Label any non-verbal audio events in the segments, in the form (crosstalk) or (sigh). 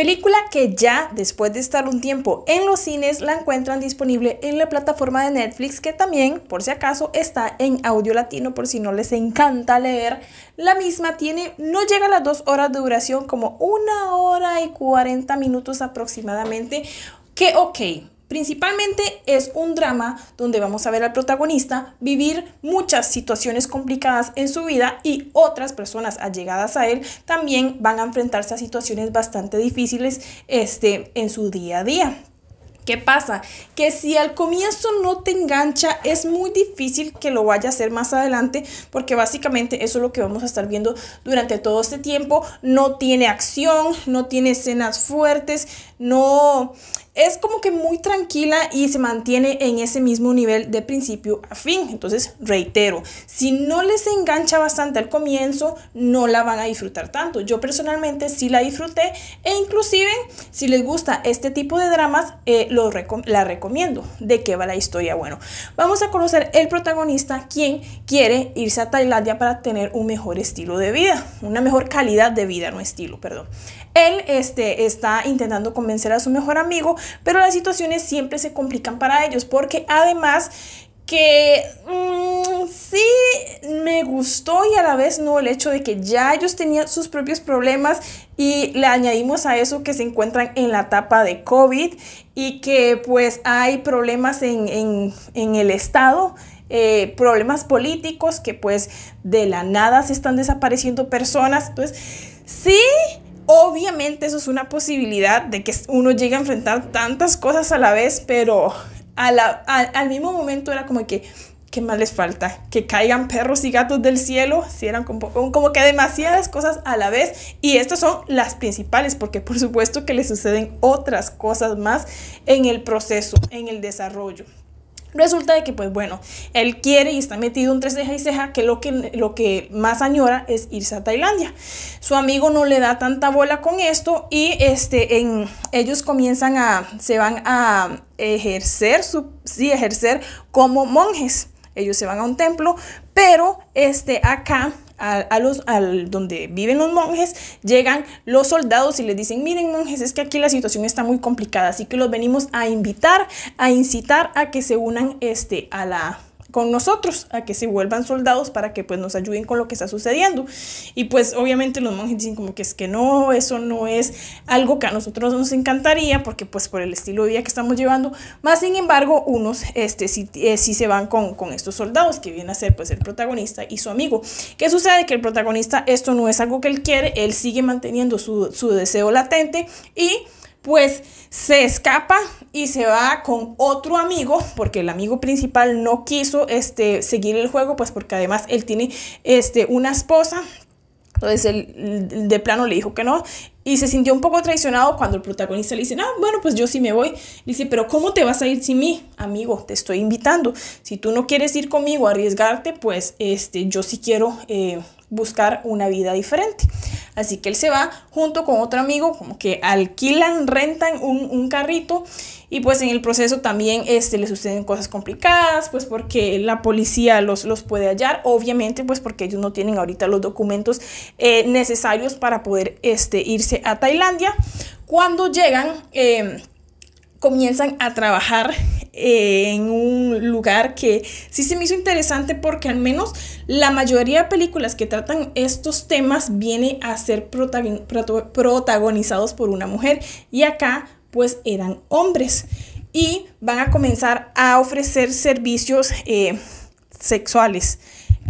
película que ya después de estar un tiempo en los cines la encuentran disponible en la plataforma de Netflix que también, por si acaso, está en audio latino por si no les encanta leer. La misma tiene, no llega a las dos horas de duración, como una hora y cuarenta minutos aproximadamente, que ok Principalmente es un drama donde vamos a ver al protagonista vivir muchas situaciones complicadas en su vida y otras personas allegadas a él también van a enfrentarse a situaciones bastante difíciles este, en su día a día. ¿Qué pasa? Que si al comienzo no te engancha, es muy difícil que lo vaya a hacer más adelante, porque básicamente eso es lo que vamos a estar viendo durante todo este tiempo. No tiene acción, no tiene escenas fuertes, no es como que muy tranquila y se mantiene en ese mismo nivel de principio a fin. Entonces, reitero, si no les engancha bastante al comienzo, no la van a disfrutar tanto. Yo personalmente sí la disfruté e inclusive si les gusta este tipo de dramas, eh, lo la recomiendo. ¿De qué va la historia? Bueno, vamos a conocer el protagonista, quien quiere irse a Tailandia para tener un mejor estilo de vida, una mejor calidad de vida, no estilo, perdón. Él este, está intentando comer vencer a su mejor amigo, pero las situaciones siempre se complican para ellos porque además que mm, sí me gustó y a la vez no el hecho de que ya ellos tenían sus propios problemas y le añadimos a eso que se encuentran en la etapa de COVID y que pues hay problemas en, en, el Estado. Eh, problemas políticos que pues de la nada se están desapareciendo personas. Entonces, sí, Obviamente eso es una posibilidad de que uno llegue a enfrentar tantas cosas a la vez, pero al mismo momento era como que, ¿qué más les falta? Que caigan perros y gatos del cielo, si eran como, como que demasiadas cosas a la vez. Y estas son las principales, porque por supuesto que les suceden otras cosas más en el proceso, en el desarrollo. Resulta de que, pues bueno, él quiere y está metido entre ceja y ceja que lo que, lo que más añora es irse a Tailandia. Su amigo no le da tanta bola con esto y este, en, ellos comienzan a, se van a ejercer, su, sí, ejercer como monjes. Ellos se van a un templo, pero este, acá a, los, al, donde viven los monjes, llegan los soldados y les dicen, miren monjes, es que aquí la situación está muy complicada, así que los venimos a invitar, a incitar a que se unan este, a la con nosotros, a que se vuelvan soldados para que pues nos ayuden con lo que está sucediendo. Y pues obviamente los monjes dicen como que es que no, eso no es algo que a nosotros nos encantaría porque pues por el estilo de vida que estamos llevando. Más sin embargo, unos este, si eh, se van con, estos soldados que vienen a ser pues el protagonista y su amigo. ¿Qué sucede? Que el protagonista esto no es algo que él quiere, él sigue manteniendo su, su deseo latente y pues se escapa y se va con otro amigo, porque el amigo principal no quiso este, seguir el juego, pues porque además él tiene este, una esposa. Entonces él de plano le dijo que no y se sintió un poco traicionado cuando el protagonista le dice, no bueno, pues yo sí me voy. Le dice, pero ¿cómo te vas a ir sin mí? Amigo, te estoy invitando. Si tú no quieres ir conmigo a arriesgarte, pues este, yo sí quiero eh, buscar una vida diferente. Así que él se va junto con otro amigo, como que alquilan, rentan un, carrito y pues en el proceso también este, le suceden cosas complicadas, pues porque la policía los, los puede hallar, obviamente pues porque ellos no tienen ahorita los documentos eh, necesarios para poder este, irse a Tailandia. Cuando llegan... Eh, comienzan a trabajar eh, en un lugar que sí se me hizo interesante porque al menos la mayoría de películas que tratan estos temas viene a ser protagonizados por una mujer y acá pues eran hombres y van a comenzar a ofrecer servicios eh, sexuales.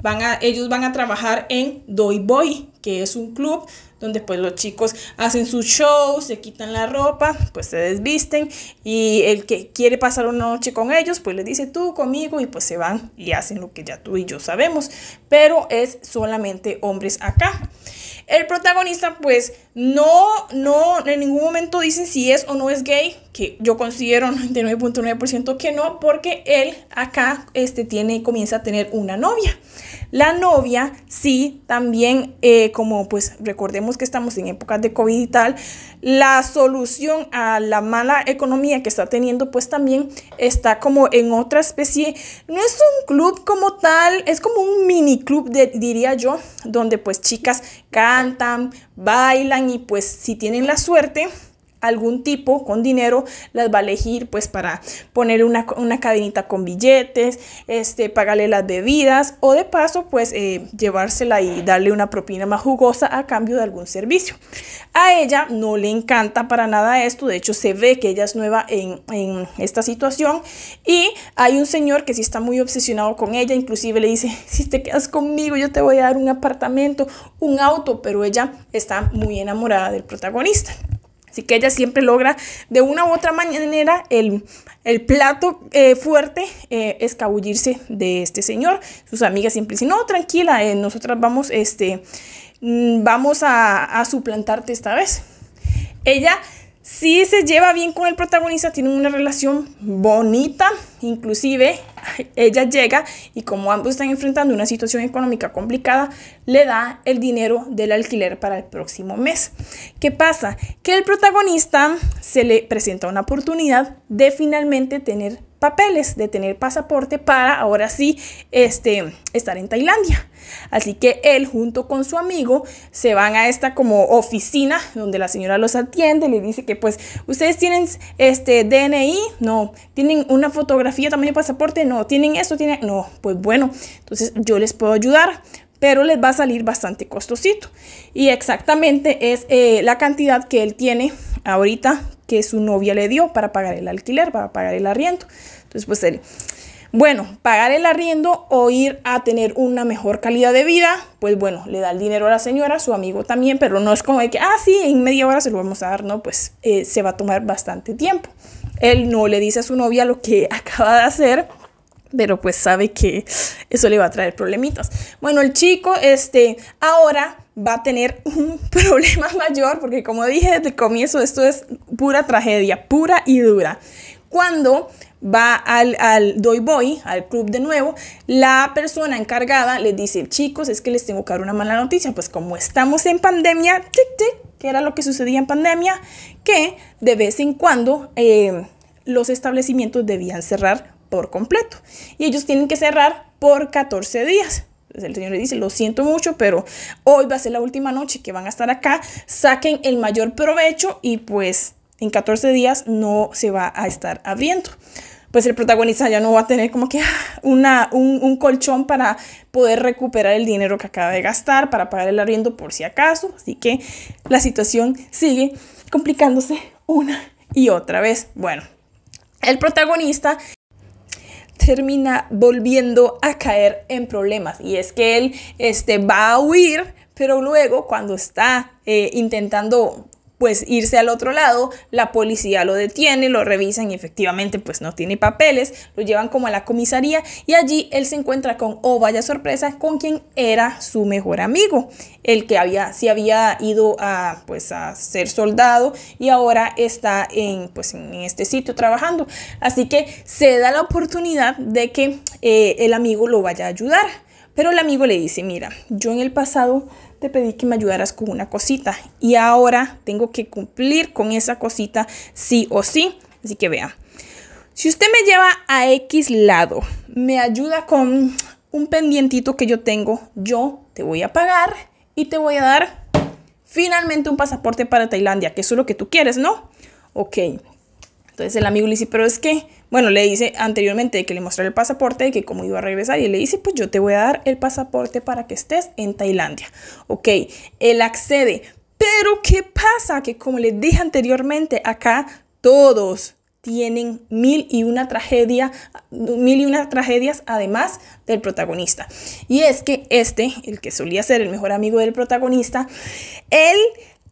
Van a, ellos van a trabajar en Doy Boy que es un club donde pues los chicos hacen sus shows, se quitan la ropa, pues se desvisten y el que quiere pasar una noche con ellos, pues le dice tú conmigo y pues se van y hacen lo que ya tú y yo sabemos, pero es solamente hombres acá. El protagonista pues no, no, en ningún momento dicen si es o no es gay, que yo considero 99.9% (laughs) que no, porque él acá este, tiene, comienza a tener una novia. La novia, sí, también, eh, como pues recordemos que estamos en épocas de COVID y tal, la solución a la mala economía que está teniendo, pues también está como en otra especie, no es un club como tal, es como un mini club, diría yo, donde pues chicas cantan, bailan y pues si tienen la suerte, algún tipo con dinero, las va a elegir pues para poner una, una cadenita con billetes, este, pagarle las bebidas o de paso pues eh, llevársela y darle una propina más jugosa a cambio de algún servicio. A ella no le encanta para nada esto, de hecho se ve que ella es nueva en, en esta situación y hay un señor que sí está muy obsesionado con ella, inclusive le dice, (laughs) si te quedas conmigo yo te voy a dar un apartamento, un auto, pero ella está muy enamorada del protagonista. Así que ella siempre logra de una u otra manera el, plato eh, fuerte eh, escabullirse de este señor. Sus amigas siempre dicen, no, tranquila, eh, nosotras vamos, este, mm, vamos a, a suplantarte esta vez. Ella si se lleva bien con el protagonista, tienen una relación bonita, inclusive (laughs) ella llega y como ambos están enfrentando una situación económica complicada, le da el dinero del alquiler para el próximo mes. ¿Qué pasa? Que el protagonista se le presenta una oportunidad de finalmente tener papeles, de tener pasaporte para ahora sí este, estar en Tailandia. Así que él junto con su amigo se van a esta como oficina donde la señora los atiende, le dice que pues ustedes tienen este DNI, no, tienen una fotografía también de pasaporte, no, tienen esto, no, pues bueno, entonces yo les puedo ayudar pero les va a salir bastante costosito. Y exactamente es eh, la cantidad que él tiene ahorita que su novia le dio para pagar el alquiler, para pagar el arriendo. Entonces, pues él, bueno, pagar el arriendo o ir a tener una mejor calidad de vida, pues bueno, le da el dinero a la señora, su amigo también, pero no es como de que, ah, sí, en media hora se lo vamos a dar, no, pues eh, se va a tomar bastante tiempo. Él no le dice a su novia lo que (laughs) acaba de hacer pero pues sabe que eso le va a traer problemitas. Bueno, el chico, este, ahora va a tener (laughs) un problema mayor, porque como dije desde el comienzo, esto es pura tragedia, pura y dura. Cuando va al, al Doy Boy, al club de nuevo, la persona encargada le dice, chicos, es que les tengo que dar una mala noticia, pues como estamos en pandemia, que era lo que sucedía en pandemia, que de vez en cuando eh, los establecimientos debían cerrar por completo. Y ellos tienen que cerrar por 14 días. el Señor le dice, lo siento mucho, pero hoy va a ser la última noche que van a estar acá, saquen el mayor provecho y pues en 14 días no se va a estar abriendo. Pues el protagonista ya no va a tener como que ah, una, un colchón para poder recuperar el dinero que acaba de gastar, para pagar el arriendo por si acaso. Así que la situación sigue complicándose una y otra vez. Bueno, el protagonista termina volviendo a caer en problemas. Y es que él este, va a huir, pero luego cuando está eh, intentando pues irse al otro lado, la policía lo detiene, lo revisan y efectivamente pues no tiene papeles, lo llevan como a la comisaría y allí él se encuentra con, o oh, vaya sorpresa, con quien era su mejor amigo, el que había, se había ido a pues a ser soldado y ahora está en pues en este sitio trabajando. Así que se da la oportunidad de que eh, el amigo lo vaya a ayudar. Pero el amigo le dice, mira, yo en el pasado te pedí que me ayudaras con una cosita y ahora tengo que cumplir con esa cosita sí o sí. Así que vea, si usted me lleva a X lado, me ayuda con un pendientito que yo tengo, yo te voy a pagar y te voy a dar finalmente un pasaporte para Tailandia, que es lo que tú quieres, ¿no? Ok. Entonces el amigo le dice, pero es que, bueno, le dice anteriormente que le mostrara el pasaporte y que como iba a regresar. Y le dice, pues yo te voy a dar el pasaporte para que estés en Tailandia. Ok, él accede. Pero ¿qué pasa? Que como les dije anteriormente, acá todos tienen mil y una tragedia, mil y una tragedias además del protagonista. Y es que este, el que solía ser el mejor amigo del protagonista, él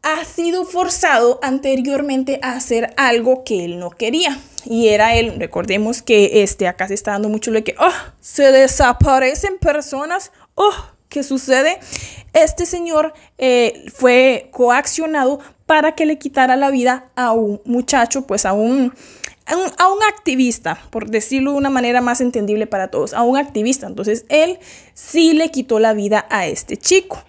ha sido forzado anteriormente a hacer algo que él no quería. Y era él, recordemos que este, acá se está dando mucho lo que, oh, se desaparecen personas, oh, ¿qué sucede? Este señor eh, fue coaccionado para que le quitara la vida a un muchacho, pues a un, a un, activista, por decirlo de una manera más entendible para todos, a un activista. Entonces él sí le quitó la vida a este chico.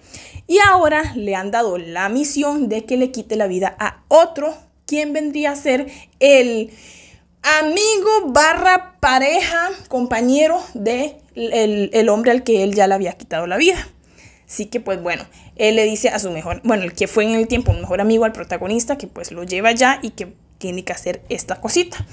Y ahora le han dado la misión de que le quite la vida a otro, quien vendría a ser el amigo barra pareja, compañero de el, hombre al que él ya le había quitado la vida. Así que pues bueno, él le dice a su mejor, bueno, el que fue en el tiempo un mejor amigo al protagonista, que pues lo lleva ya y que tiene que hacer esta cosita.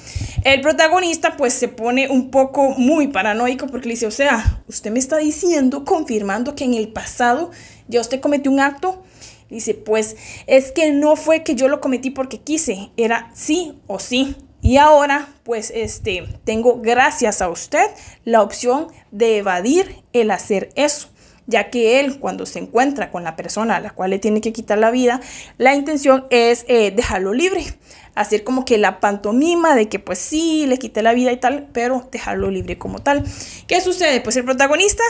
El protagonista pues se pone un poco muy paranoico porque le dice, o sea, usted me está diciendo, confirmando que en el pasado ya usted cometió un acto. Dice, pues es que no fue que yo lo cometí porque quise, era sí o sí. Y ahora, pues, este, tengo gracias a usted la opción de evadir el hacer eso ya que él cuando se encuentra con la persona a la cual le tiene que quitar la vida, la intención es eh, dejarlo libre, hacer como que la pantomima de que pues sí, le quité la vida y tal, pero dejarlo libre como tal. ¿Qué sucede? Pues el protagonista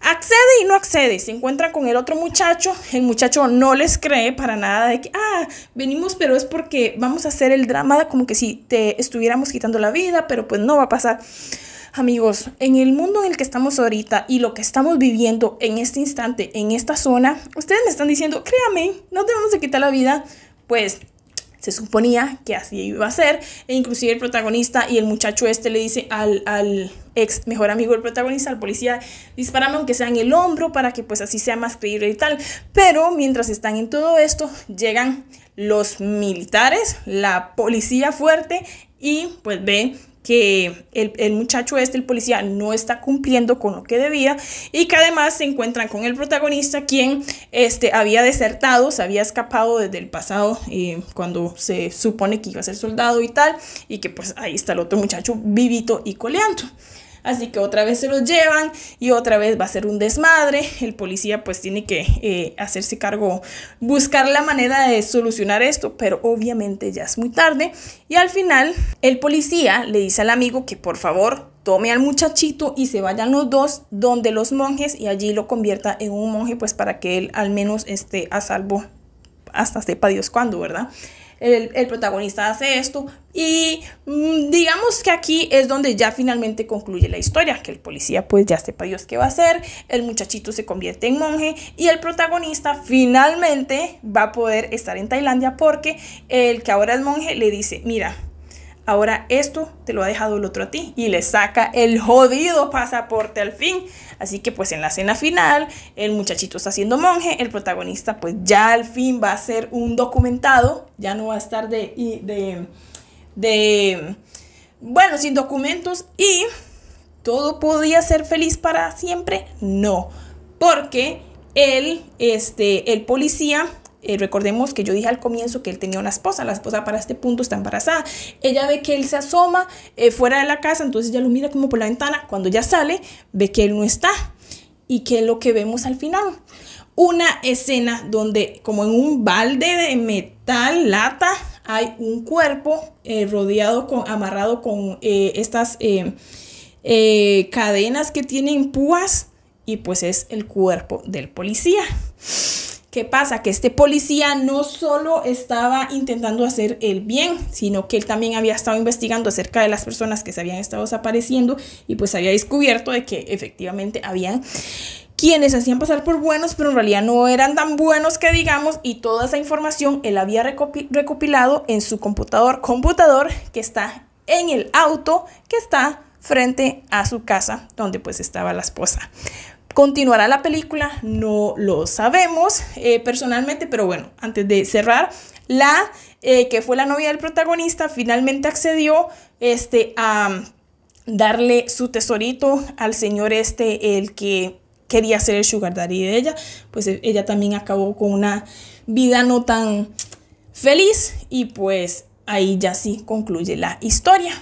accede y no accede, se encuentra con el otro muchacho, el muchacho no les cree para nada de que, ah, venimos, pero es porque vamos a hacer el drama como que si te estuviéramos quitando la vida, pero pues no va a pasar. Amigos, en el mundo en el que estamos ahorita y lo que estamos viviendo en este instante, en esta zona, ustedes me están diciendo, créame, no te vamos quitar la vida. Pues se suponía que así iba a ser. E inclusive el protagonista y el muchacho este le dice al, ex mejor amigo del protagonista, al policía, disparame aunque sea en el hombro para que pues así sea más creíble y tal. Pero mientras están en todo esto, llegan los militares, la policía fuerte y pues ve que el, muchacho este, el policía, no está cumpliendo con lo que debía y que además se encuentran con el protagonista quien este, había desertado, se había escapado desde el pasado eh, cuando se supone que iba a ser soldado y tal, y que pues ahí está el otro muchacho vivito y coleando. Así que otra vez se los llevan y otra vez va a ser un desmadre. El policía pues tiene que eh, hacerse cargo, buscar la manera de solucionar esto, pero obviamente ya es muy tarde. Y al final el policía le dice al amigo que por favor tome al muchachito y se vayan los dos donde los monjes y allí lo convierta en un monje pues para que él al menos esté a salvo hasta sepa Dios cuándo, ¿verdad? el, protagonista hace esto y mm, digamos que aquí es donde ya finalmente concluye la historia, que el policía pues ya sepa Dios qué va a hacer, el muchachito se convierte en monje y el protagonista finalmente va a poder estar en Tailandia porque el que ahora es monje le dice, mira, Ahora esto te lo ha dejado el otro a ti y le saca el jodido pasaporte al fin. Así que pues en la cena final, el muchachito está siendo monje, el protagonista pues ya al fin va a ser un documentado, ya no va a estar de, de, de bueno, sin documentos y todo podía ser feliz para siempre. No, porque él, este, el policía eh, recordemos que yo dije al comienzo que él tenía una esposa, la esposa para este punto está embarazada. Ella ve que él se asoma eh, fuera de la casa, entonces ella lo mira como por la ventana. Cuando ya sale, ve que él no está. ¿Y qué es lo que vemos al final? Una escena donde, como en un balde de metal, lata, hay un cuerpo eh, rodeado, con, amarrado con estas cadenas que tienen púas, y pues es el cuerpo del policía. ¿Qué pasa? Que este policía no solo estaba intentando hacer el bien, sino que él también había estado investigando acerca de las personas que se habían estado desapareciendo y pues había descubierto de que efectivamente habían quienes hacían pasar por buenos, pero en realidad no eran tan buenos que digamos, y toda esa información él había recopilado en su computador, computador que está en el auto, que está frente a su casa, donde pues estaba la esposa. ¿Continuará la película? No lo sabemos eh, personalmente, pero bueno, antes de cerrar, la eh, que fue la novia del protagonista finalmente accedió este, a darle su tesorito al señor este, el que quería ser el sugar daddy de ella, pues e, ella también acabó con una vida no tan feliz y pues ahí ya sí concluye la historia.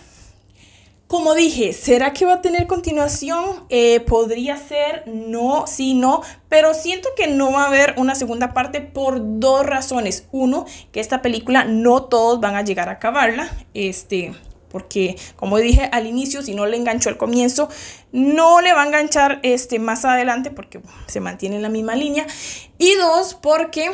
Como dije, ¿será que va a tener continuación? Eh, podría ser, no, sí, no, pero siento que no va a haber una segunda parte por dos razones. Uno, que esta película no todos van a llegar a acabarla, este, porque como dije al inicio, si no le enganchó al comienzo, no le va a enganchar este, más adelante porque se mantiene en la misma línea. Y dos, porque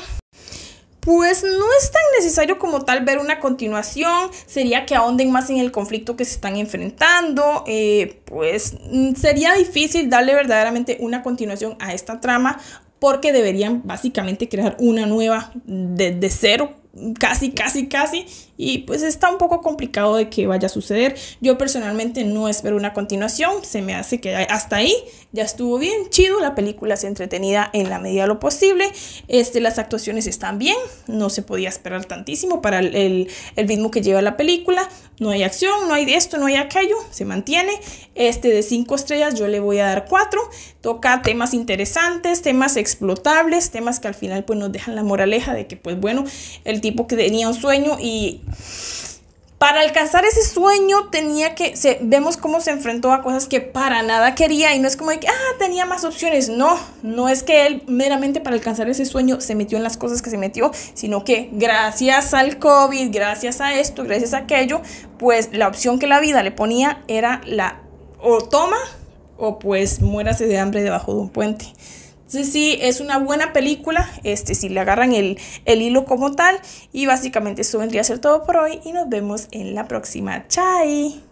pues no es tan necesario como tal ver una continuación, sería que ahonden más en el conflicto que se están enfrentando, eh, pues mm, sería difícil darle verdaderamente una continuación a esta trama porque deberían básicamente crear una nueva desde cero, casi, casi, casi, y pues está un poco complicado de que vaya a suceder. Yo personalmente no espero una continuación, se me hace que hasta ahí ya estuvo bien, chido, la película es entretenida en la medida de lo posible, este, las actuaciones están bien, no se podía esperar tantísimo para el, el, ritmo que lleva la película, no hay acción, no hay esto, no hay aquello, se mantiene. Este de 5 estrellas yo le voy a dar 4, toca temas interesantes, temas explotables, temas que al final pues nos dejan la moraleja de que pues bueno, el tipo que tenía un sueño y para alcanzar ese sueño tenía que, vemos cómo se enfrentó a cosas que para nada quería y no es como de que, ah, tenía más opciones. No, no es que él meramente para alcanzar ese sueño se metió en las cosas que se metió, sino que gracias al COVID, gracias a esto, gracias a aquello, pues la opción que la vida le ponía era la o toma o pues muérase de hambre debajo de un puente. Entonces sí, es una buena película, este, si le agarran el, el hilo como tal. Y básicamente eso vendría a ser todo por hoy y nos vemos en la próxima. ¡Chai!